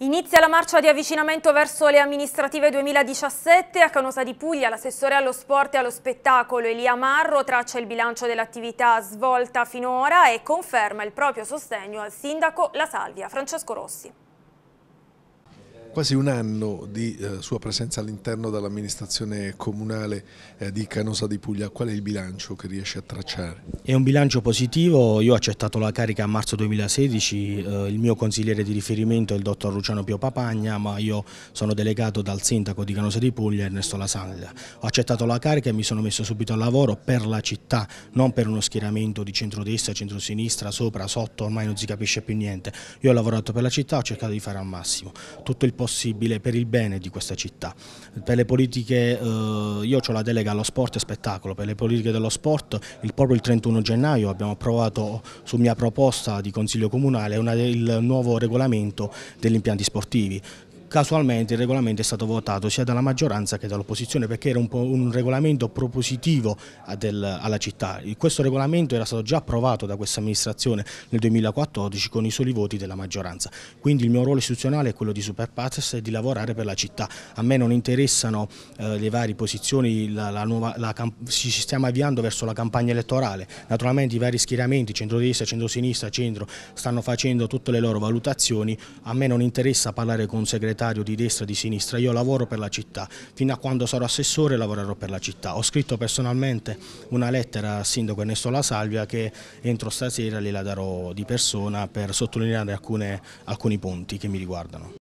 Inizia la marcia di avvicinamento verso le amministrative 2017 a Canosa di Puglia, l'assessore allo sport e allo spettacolo Elia Marro traccia il bilancio dell'attività svolta finora e conferma il proprio sostegno al sindaco La Salvia, Francesco Rossi quasi un anno di eh, sua presenza all'interno dell'amministrazione comunale eh, di Canosa di Puglia, qual è il bilancio che riesce a tracciare? È un bilancio positivo, io ho accettato la carica a marzo 2016, eh, il mio consigliere di riferimento è il dottor Luciano Pio Papagna, ma io sono delegato dal sindaco di Canosa di Puglia Ernesto Lasaglia. Ho accettato la carica e mi sono messo subito al lavoro per la città, non per uno schieramento di centrodestra, centrosinistra, sopra, sotto, ormai non si capisce più niente. Io ho lavorato per la città, ho cercato di fare al massimo. Tutto il posto possibile per il bene di questa città. Per le politiche, eh, io ho la delega allo sport e spettacolo, per le politiche dello sport il, proprio il 31 gennaio abbiamo approvato su mia proposta di Consiglio Comunale una, il nuovo regolamento degli impianti sportivi casualmente il regolamento è stato votato sia dalla maggioranza che dall'opposizione perché era un, un regolamento propositivo del, alla città. Questo regolamento era stato già approvato da questa amministrazione nel 2014 con i soli voti della maggioranza. Quindi il mio ruolo istituzionale è quello di Superpatres e di lavorare per la città. A me non interessano eh, le varie posizioni, la, la nuova, la, ci stiamo avviando verso la campagna elettorale. Naturalmente i vari schieramenti, centrodestra, centrosinistra, centro, stanno facendo tutte le loro valutazioni. A me non interessa parlare con segretario segretario di destra e di sinistra, io lavoro per la città, fino a quando sarò assessore lavorerò per la città. Ho scritto personalmente una lettera al sindaco Ernesto La Salvia che entro stasera gliela darò di persona per sottolineare alcune, alcuni punti che mi riguardano.